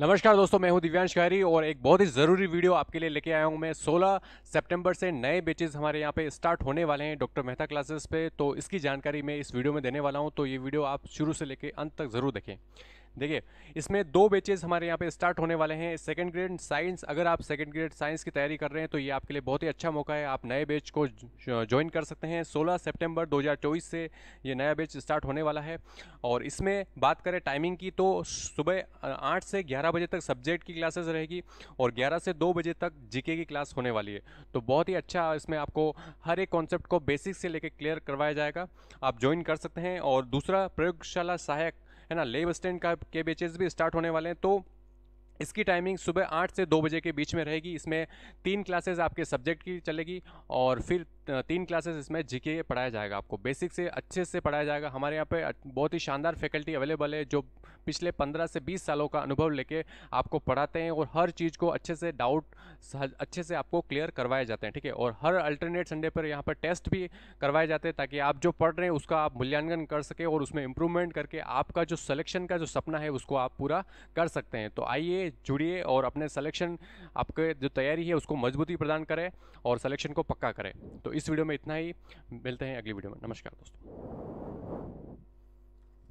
नमस्कार दोस्तों मैं हूं दिव्यांश खैरी और एक बहुत ही ज़रूरी वीडियो आपके लिए लेके आया हूं मैं 16 सितंबर से नए बेचेज हमारे यहां पे स्टार्ट होने वाले हैं डॉक्टर मेहता क्लासेस पे तो इसकी जानकारी मैं इस वीडियो में देने वाला हूं तो ये वीडियो आप शुरू से लेके अंत तक ज़रूर देखें देखिए इसमें दो बेचेज हमारे यहाँ पे स्टार्ट होने वाले हैं सेकेंड ग्रेड साइंस अगर आप सेकेंड ग्रेड साइंस की तैयारी कर रहे हैं तो ये आपके लिए बहुत ही अच्छा मौका है आप नए बेच को ज्वाइन कर सकते हैं 16 सितंबर 2024 से ये नया बेच स्टार्ट होने वाला है और इसमें बात करें टाइमिंग की तो सुबह आठ से ग्यारह बजे तक सब्जेक्ट की क्लासेज रहेगी और ग्यारह से दो बजे तक जी की क्लास होने वाली है तो बहुत ही अच्छा इसमें आपको हर एक कॉन्सेप्ट को बेसिक से लेकर क्लियर करवाया जाएगा आप ज्वाइन कर सकते हैं और दूसरा प्रयोगशाला सहायक है ना लेब स्टैंड का के बेचेज भी स्टार्ट होने वाले हैं तो इसकी टाइमिंग सुबह आठ से दो बजे के बीच में रहेगी इसमें तीन क्लासेस आपके सब्जेक्ट की चलेगी और फिर तीन क्लासेस इसमें जीके पढ़ाया जाएगा आपको बेसिक से अच्छे से पढ़ाया जाएगा हमारे यहाँ पे बहुत ही शानदार फैकल्टी अवेलेबल है जो पिछले 15 से 20 सालों का अनुभव लेके आपको पढ़ाते हैं और हर चीज़ को अच्छे से डाउट अच्छे से आपको क्लियर करवाए जाते हैं ठीक है और हर अल्टरनेट संडे पर यहाँ पर टेस्ट भी करवाए जाते हैं ताकि आप जो पढ़ रहे हैं उसका आप मूल्यांकन कर सके और उसमें इम्प्रूवमेंट करके आपका जो सलेक्शन का जो सपना है उसको आप पूरा कर सकते हैं तो आइए जुड़िए और अपने सलेक्शन आपके जो तैयारी है उसको मजबूती प्रदान करें और सलेक्शन को पक्का करें तो इस वीडियो में इतना ही मिलते हैं अगली वीडियो में नमस्कार दोस्तों